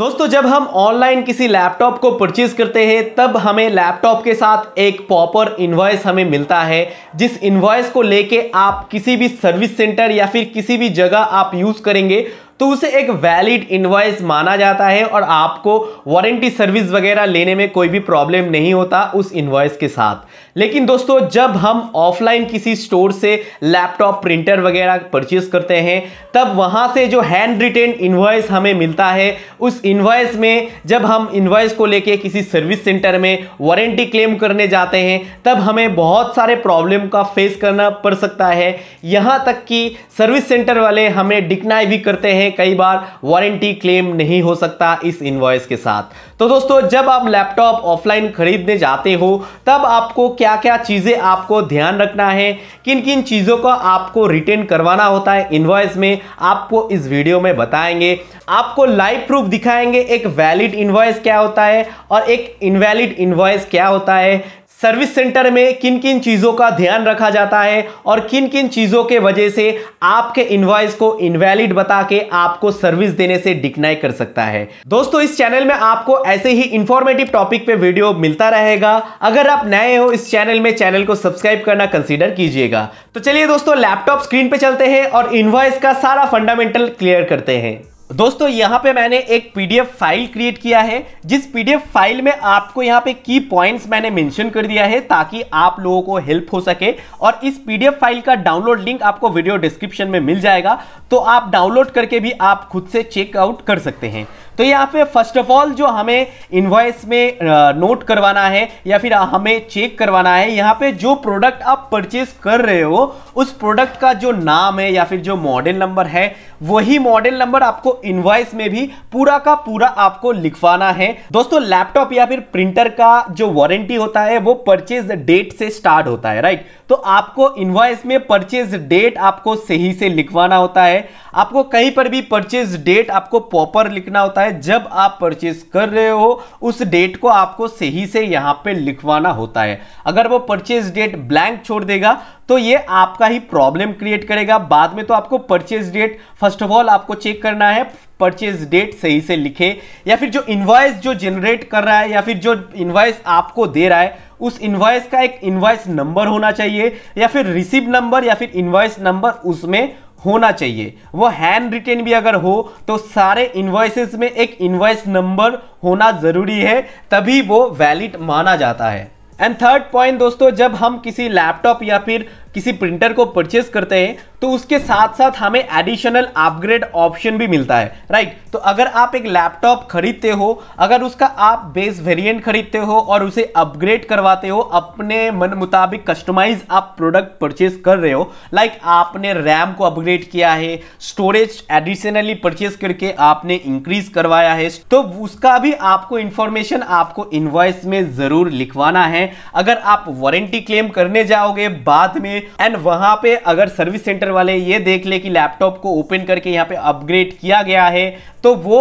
दोस्तों जब हम ऑनलाइन किसी लैपटॉप को परचेज करते हैं तब हमें लैपटॉप के साथ एक प्रॉपर इन्वॉइस हमें मिलता है जिस इन्वॉइस को लेके आप किसी भी सर्विस सेंटर या फिर किसी भी जगह आप यूज़ करेंगे तो उसे एक वैलिड इन्वॉइस माना जाता है और आपको वारंटी सर्विस वगैरह लेने में कोई भी प्रॉब्लम नहीं होता उस इन्वॉइस के साथ लेकिन दोस्तों जब हम ऑफलाइन किसी स्टोर से लैपटॉप प्रिंटर वगैरह परचेज करते हैं तब वहाँ से जो हैंड रिटेन इन्वॉइस हमें मिलता है उस इन्वॉइस में जब हम इन्वॉइस को लेके किसी सर्विस सेंटर में वारंटी क्लेम करने जाते हैं तब हमें बहुत सारे प्रॉब्लम का फेस करना पड़ सकता है यहाँ तक कि सर्विस सेंटर वाले हमें डिकनाई भी करते हैं में कई बार वारंटी क्लेम नहीं हो सकता इस इन्वॉइस के साथ तो दोस्तों जब आप लैपटॉप ऑफलाइन खरीदने जाते हो तब आपको क्या क्या चीज़ें आपको ध्यान रखना है किन किन चीज़ों का आपको रिटर्न करवाना होता है इन्वॉइस में आपको इस वीडियो में बताएंगे आपको लाइव प्रूफ दिखाएंगे एक वैलिड इन्वॉइस क्या होता है और एक इनवैलिड इन्वॉइस क्या होता है सर्विस सेंटर में किन किन चीज़ों का ध्यान रखा जाता है और किन किन चीज़ों के वजह से आपके इन्वाइस को इनवैलिड बता के आपको सर्विस देने से डिक्नाई कर सकता है दोस्तों इस चैनल में आपको ऐसे ही इंफॉर्मेटिव टॉपिक पे वीडियो मिलता रहेगा अगर आप नए हो इस चैनल में चैनल को सब्सक्राइब करना कंसिडर कीजिएगा तो चलिए दोस्तों लैपटॉप स्क्रीन पर चलते हैं और इन्वॉइस का सारा फंडामेंटल क्लियर करते हैं दोस्तों यहाँ पे मैंने एक पीडीएफ फाइल क्रिएट किया है जिस पीडीएफ फाइल में आपको यहाँ पे की पॉइंट्स मैंने मेंशन कर दिया है ताकि आप लोगों को हेल्प हो सके और इस पीडीएफ फाइल का डाउनलोड लिंक आपको वीडियो डिस्क्रिप्शन में मिल जाएगा तो आप डाउनलोड करके भी आप खुद से चेकआउट कर सकते हैं तो यहाँ पे फर्स्ट ऑफ ऑल जो हमें इन्वॉइस में नोट करवाना है या फिर हमें चेक करवाना है यहाँ पे जो प्रोडक्ट आप परचेज कर रहे हो उस प्रोडक्ट का जो नाम है या फिर जो मॉडल नंबर है वही मॉडल नंबर आपको इनवाइस में भी पूरा का पूरा आपको लिखवाना है दोस्तों लैपटॉप या फिर प्रिंटर का जो वारंटी होता है वो परचेज डेट से स्टार्ट होता है राइट तो आपको इनवाइस में परचेज डेट आपको सही से लिखवाना होता है आपको कहीं पर भी परचेज डेट आपको प्रॉपर लिखना होता है जब आप परचेज कर रहे हो उस डेट को आपको सही से यहाँ पे लिखवाना होता है अगर वो परचेज डेट ब्लैंक छोड़ देगा तो ये आपका ही प्रॉब्लम क्रिएट करेगा बाद में तो आपको purchase date first of all आपको चेक करना है परचेज डेट सही से लिखे या फिर जो इन्वाइस जो जनरेट कर रहा है या फिर जो इन्वाइस आपको दे रहा है उस इन्वाइस का एक इन्वाइस नंबर होना चाहिए या फिर रिसीव नंबर या फिर इन्वाइस नंबर उसमें होना चाहिए वो हैंड रिटेन भी अगर हो तो सारे इन्वाइसेस में एक इन्वाइस नंबर होना ज़रूरी है तभी वो वैलिड माना जाता है एंड थर्ड पॉइंट दोस्तों जब हम किसी लैपटॉप या फिर किसी प्रिंटर को परचेस करते हैं तो उसके साथ साथ हमें एडिशनल अपग्रेड ऑप्शन भी मिलता है राइट तो अगर आप एक लैपटॉप खरीदते हो अगर उसका आप बेस वेरिएंट खरीदते हो और उसे अपग्रेड करवाते हो अपने मन मुताबिक कस्टमाइज आप प्रोडक्ट परचेस कर रहे हो लाइक आपने रैम को अपग्रेड किया है स्टोरेज एडिशनली परचेस करके आपने इंक्रीज करवाया है तो उसका भी आपको इंफॉर्मेशन आपको इन्वॉइस में ज़रूर लिखवाना है अगर आप वारंटी क्लेम करने जाओगे बाद में एंड वहां पे अगर सर्विस सेंटर वाले ये देख ले कि लैपटॉप को ओपन करके यहाँ पे अपग्रेड किया गया है तो वो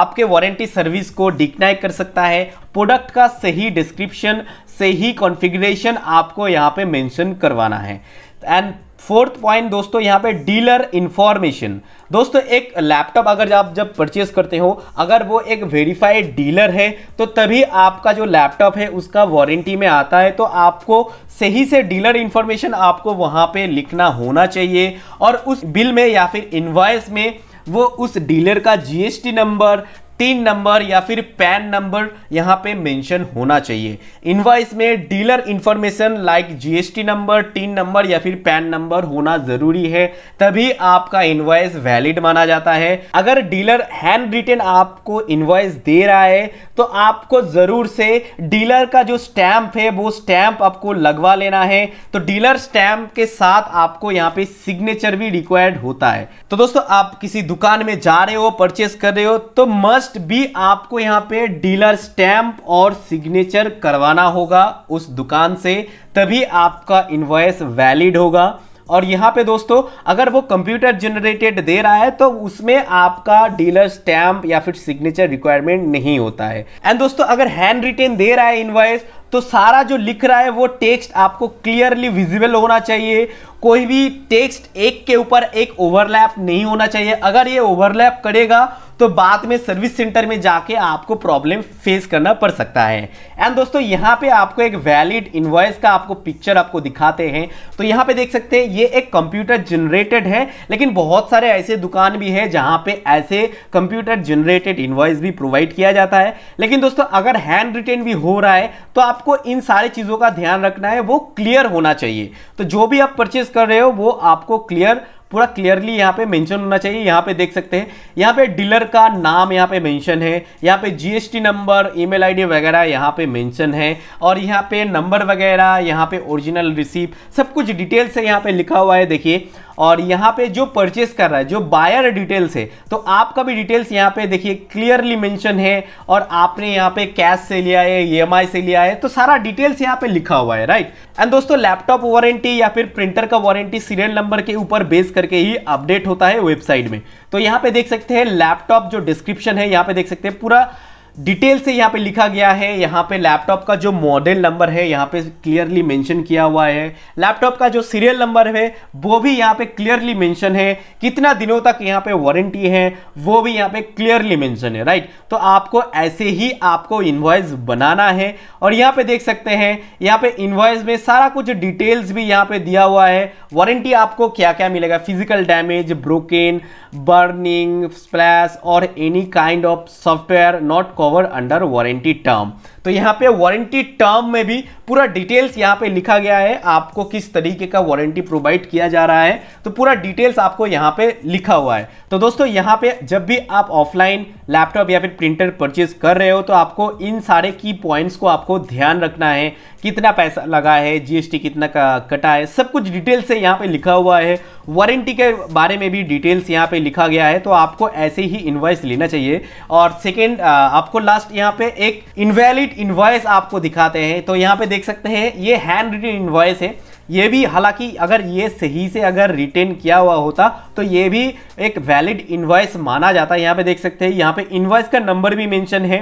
आपके वारंटी सर्विस को डिक्नाई कर सकता है प्रोडक्ट का सही डिस्क्रिप्शन सही कॉन्फ़िगरेशन आपको यहाँ पे मेंशन करवाना है एंड फोर्थ पॉइंट दोस्तों यहाँ पे डीलर इन्फॉर्मेशन दोस्तों एक लैपटॉप अगर आप जब परचेज करते हो अगर वो एक वेरीफाइड डीलर है तो तभी आपका जो लैपटॉप है उसका वारंटी में आता है तो आपको सही से डीलर इन्फॉर्मेशन आपको वहाँ पे लिखना होना चाहिए और उस बिल में या फिर इन्वाइस में वो उस डीलर का जीएसटी नंबर तीन नंबर या फिर पैन नंबर यहाँ पे मेंशन होना चाहिए इनवाइस में dealer information like GST number TIN number या फिर पैन नंबर होना जरूरी है तभी आपका इनवाइस वैलिड माना जाता है अगर डीलर हैंड रिटेन आपको इनवाइस दे रहा है तो आपको जरूर से डीलर का जो स्टैंप है वो स्टैंप आपको लगवा लेना है तो डीलर स्टैंप के साथ आपको यहाँ पे सिग्नेचर भी रिक्वायर्ड होता है तो दोस्तों आप किसी दुकान में जा रहे हो परचेस कर रहे हो तो मस्ट मस्ट बी आपको यहाँ पे डीलर स्टैंप और सिग्नेचर करवाना होगा उस दुकान से तभी आपका इन्वॉइस वैलिड होगा और यहाँ पे दोस्तों अगर वो कंप्यूटर जनरेटेड दे रहा है तो उसमें आपका डीलर स्टैंप या फिर सिग्नेचर रिक्वायरमेंट नहीं होता है एंड दोस्तों अगर हैंड रिटेन दे रहा है इन्वॉइस तो सारा जो लिख रहा है वो टेक्स्ट आपको क्लियरली विजिबल होना चाहिए कोई भी टेक्स्ट एक के ऊपर एक ओवरलैप नहीं होना चाहिए अगर ये ओवरलैप करेगा तो बाद में सर्विस सेंटर में जाके आपको प्रॉब्लम फेस करना पड़ सकता है एंड दोस्तों यहाँ पे आपको एक वैलिड इनवॉइस का आपको पिक्चर आपको दिखाते हैं तो यहाँ पे देख सकते हैं ये एक कंप्यूटर जनरेटेड है लेकिन बहुत सारे ऐसे दुकान भी है जहाँ पे ऐसे कंप्यूटर जनरेटेड इन्वॉइस भी प्रोवाइड किया जाता है लेकिन दोस्तों अगर हैंड रिटेन भी हो रहा है तो आप आपको इन सारी चीज़ों का ध्यान रखना है वो क्लियर होना चाहिए तो जो भी आप परचेज कर रहे हो वो आपको क्लियर पूरा क्लियरली यहाँ पे मेंशन होना चाहिए यहाँ पे देख सकते हैं यहाँ पे डीलर का नाम यहाँ पे मेंशन है यहाँ पे जीएसटी नंबर ईमेल आईडी वगैरह यहाँ पे मेंशन है और यहाँ पे नंबर वगैरह यहाँ पे ओरिजिनल रिसीप सब कुछ डिटेल से यहाँ पे लिखा हुआ है देखिए और यहाँ पे जो परचेस कर रहा है जो बायर डिटेल्स है तो आपका भी डिटेल्स यहाँ पे देखिए क्लियरली मेंशन है और आपने यहाँ पे कैश से लिया है ई e से लिया है तो सारा डिटेल्स यहाँ पे लिखा हुआ है राइट एंड दोस्तों लैपटॉप वारंटी या फिर प्रिंटर का वारंटी सीरियल नंबर के ऊपर बेस करके ही अपडेट होता है वेबसाइट में तो यहाँ पे देख सकते हैं लैपटॉप जो डिस्क्रिप्शन है यहाँ पे देख सकते हैं पूरा डिटेल से यहाँ पे लिखा गया है यहाँ पे लैपटॉप का जो मॉडल नंबर है यहाँ पे क्लियरली मेंशन किया हुआ है लैपटॉप का जो सीरियल नंबर है वो भी यहाँ पे क्लियरली मेंशन है कितना दिनों तक यहाँ पे वारंटी है वो भी यहाँ पे क्लियरली मेंशन है राइट तो आपको ऐसे ही आपको इन्वॉइस बनाना है और यहाँ पे देख सकते हैं यहाँ पे इन्वॉइस में सारा कुछ डिटेल्स भी यहाँ पे दिया हुआ है वारंटी आपको क्या क्या मिलेगा physical damage broken burning splash और any kind of software not cover under warranty term तो यहां पे वारंटी टर्म में भी पूरा डिटेल्स यहाँ पे लिखा गया है आपको किस तरीके का वारंटी प्रोवाइड किया जा रहा है तो पूरा डिटेल्स आपको यहाँ पे लिखा हुआ है तो दोस्तों यहाँ पे जब भी आप ऑफलाइन लैपटॉप या फिर प्रिंटर परचेज कर रहे हो तो आपको इन सारे की पॉइंट्स को आपको ध्यान रखना है कितना पैसा लगा है जीएसटी कितना का कटा है सब कुछ डिटेल्स से यहाँ पे लिखा हुआ है वारंटी के बारे में भी डिटेल्स यहाँ पे लिखा गया है तो आपको ऐसे ही इन्वाइस लेना चाहिए और सेकेंड आपको लास्ट यहाँ पे एक इनवैलिड इन्वाइस आपको दिखाते हैं तो यहाँ पे देख सकते हैं ये हैंड रिटेन इन्वॉइस है ये भी हालांकि अगर ये सही से अगर रिटेन किया हुआ होता तो ये भी एक वैलिड इन्वॉइस माना जाता है यहाँ पे देख सकते हैं यहाँ पे इन्वॉइस का नंबर भी मेंशन है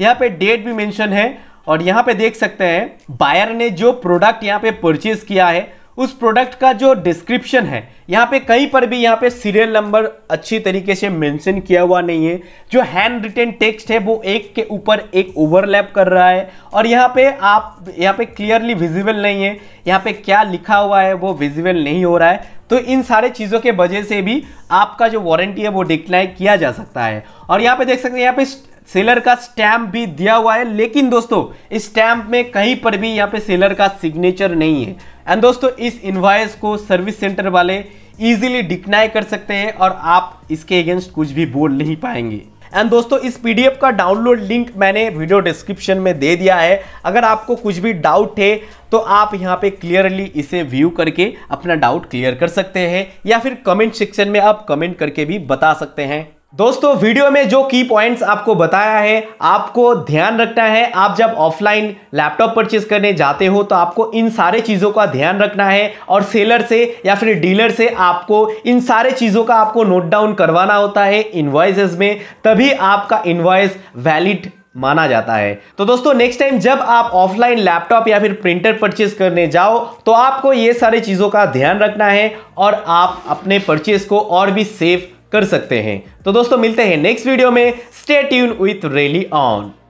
यहाँ पे डेट भी मेंशन है और यहाँ पे देख सकते हैं बायर ने जो प्रोडक्ट यहाँ पे परचेज किया है उस प्रोडक्ट का जो डिस्क्रिप्शन है यहाँ पे कहीं पर भी यहाँ पे सीरियल नंबर अच्छी तरीके से मेंशन किया हुआ नहीं है जो हैंड रिटेन टेक्स्ट है वो एक के ऊपर एक ओवरलैप कर रहा है और यहाँ पे आप यहाँ पे क्लियरली विजिबल नहीं है यहाँ पे क्या लिखा हुआ है वो विजिबल नहीं हो रहा है तो इन सारे चीज़ों के वजह से भी आपका जो वारंटी है वो डिक्लाइन किया जा सकता है और यहाँ पर देख सकते हैं यहाँ पे सेलर का स्टैम्प भी दिया हुआ है लेकिन दोस्तों इस स्टैम्प में कहीं पर भी यहाँ पे सेलर का सिग्नेचर नहीं है एंड दोस्तों इस इन्वाइस को सर्विस सेंटर वाले इजीली डिक्नाई कर सकते हैं और आप इसके अगेंस्ट कुछ भी बोल नहीं पाएंगे एंड दोस्तों इस पीडीएफ का डाउनलोड लिंक मैंने वीडियो डिस्क्रिप्शन में दे दिया है अगर आपको कुछ भी डाउट है तो आप यहाँ पे क्लियरली इसे व्यू करके अपना डाउट क्लियर कर सकते हैं या फिर कमेंट सेक्शन में आप कमेंट करके भी बता सकते हैं दोस्तों वीडियो में जो की पॉइंट्स आपको बताया है आपको ध्यान रखना है आप जब ऑफलाइन लैपटॉप परचेज करने जाते हो तो आपको इन सारे चीज़ों का ध्यान रखना है और सेलर से या फिर डीलर से आपको इन सारे चीज़ों का आपको नोट डाउन करवाना होता है इन्वाइजेज में तभी आपका इन्वाइस वैलिड माना जाता है तो दोस्तों नेक्स्ट टाइम जब आप ऑफलाइन लैपटॉप या फिर प्रिंटर परचेज करने जाओ तो आपको ये सारी चीज़ों का ध्यान रखना है और आप अपने परचेज को और भी सेफ कर सकते हैं तो दोस्तों मिलते हैं नेक्स्ट वीडियो में स्टे ट्यून विथ रेली ऑन